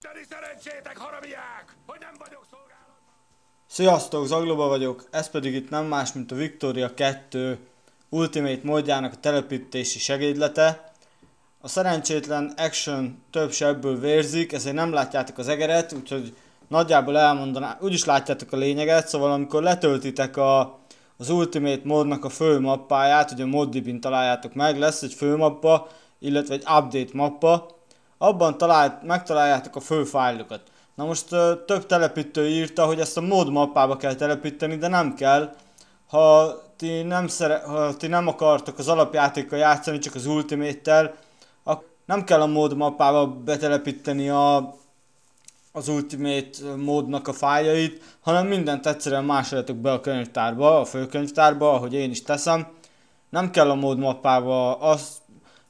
Isteni szerencsétek, haramiák, hogy nem vagyok szolgálatban! Sziasztok, Zagloba vagyok, ez pedig itt nem más, mint a Victoria 2 Ultimate módjának a telepítési segédlete. A szerencsétlen action több sebből vérzik, ezért nem látjátok az egeret, úgyhogy nagyjából elmondanám, úgyis látjátok a lényeget, szóval amikor letöltitek a, az Ultimate módnak a fő mappáját, hogy a moddibin találjátok meg, lesz egy fő mappa, illetve egy update mappa, abban talált, megtaláljátok a fő fájlokat. Na most több telepítő írta, hogy ezt a mod mappába kell telepíteni, de nem kell. Ha ti nem, szere, ha ti nem akartok az alapjátékkal játszani, csak az Ultimate-tel, nem kell a mod mappába betelepíteni a, az Ultimate módnak a fájait, hanem mindent egyszerűen másoljatok be a könyvtárba, a főkönyvtárba, ahogy én is teszem. Nem kell a mod mappába azt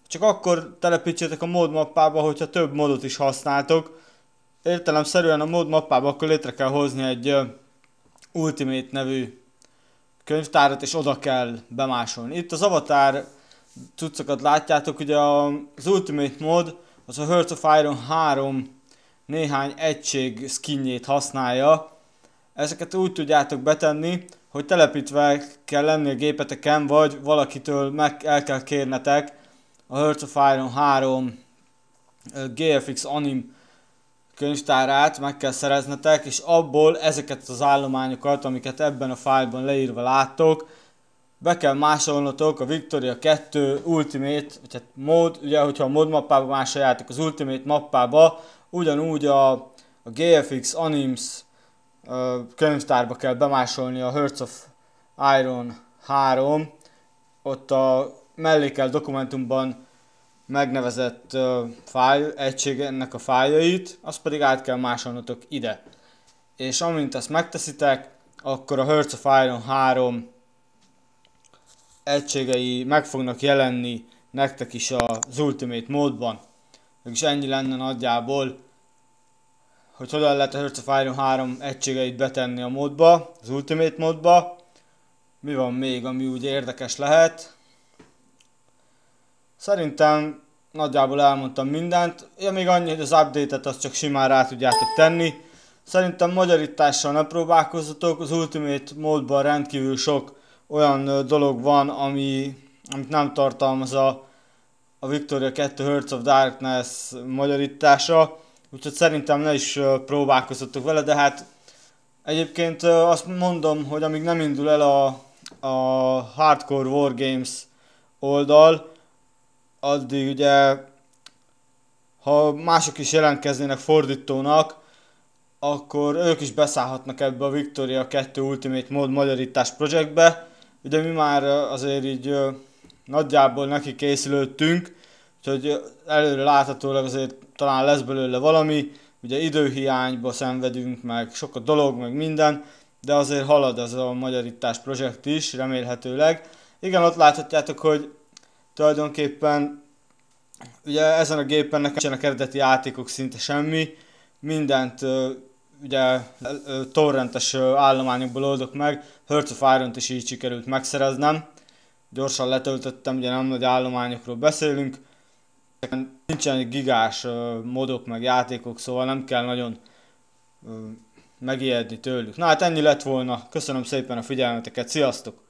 csak akkor telepítsétek a mód mappába, hogyha több modot is használtok. Értelemszerűen a mód mappába akkor létre kell hozni egy uh, Ultimate nevű könyvtárat, és oda kell bemásolni. Itt az avatar cuccokat látjátok, ugye az Ultimate mod, az a Heart of Iron 3 néhány egység skinjét használja. Ezeket úgy tudjátok betenni, hogy telepítve kell lenni a gépeteken, vagy valakitől meg el kell kérnetek, a Hearts of Iron 3 GFX anim könyvtárát meg kell szereznetek, és abból ezeket az állományokat, amiket ebben a fájlban leírva láttok, be kell másolnotok a Victoria 2 Ultimate, vagy hát mód, ugye, hogyha a mod mappába másoljátok az Ultimate mappába, ugyanúgy a, a GFX Anims ö, könyvtárba kell bemásolni a Hearts of Iron 3, ott a mellékel dokumentumban megnevezett uh, fájl, egység ennek a fájljait, azt pedig át kell másolnotok ide. És amint ezt megteszitek, akkor a Hertz of Iron 3 egységei meg fognak jelenni nektek is az Ultimate módban. Mégis ennyi lenne nagyjából, hogy hogyan lehet a Hertz of Iron 3 egységeit betenni a módba, az Ultimate módba. Mi van még, ami úgy érdekes lehet? Szerintem nagyjából elmondtam mindent. Ja, még annyi, hogy az update-et azt csak simán rá tudjátok tenni. Szerintem magyarítással ne próbálkozzatok, az Ultimate módban rendkívül sok olyan dolog van, ami, amit nem tartalmaz a, a Victoria 2 Hearts of Darkness magyarítása, úgyhogy szerintem ne is próbálkozzatok vele, de hát egyébként azt mondom, hogy amíg nem indul el a, a Hardcore Wargames oldal, addig ugye, ha mások is jelentkeznének fordítónak, akkor ők is beszállhatnak ebbe a Victoria 2 Ultimate Mod magyarítás projektbe. Ugye mi már azért így nagyjából neki készülődtünk, úgyhogy előre láthatólag azért talán lesz belőle valami, ugye időhiányba szenvedünk, meg sok a dolog, meg minden, de azért halad ez a magyarítás projekt is, remélhetőleg. Igen, ott láthatjátok, hogy Tulajdonképpen ugye ezen a gépen nekem nincsenek eredeti játékok szinte semmi, mindent ugye torrentes állományokból oldok meg, Hearts of Iron-t is így sikerült megszereznem. Gyorsan letöltöttem, ugye nem nagy állományokról beszélünk. Nincsen gigás modok meg játékok, szóval nem kell nagyon megijedni tőlük. Na hát ennyi lett volna, köszönöm szépen a figyelmeteket, sziasztok!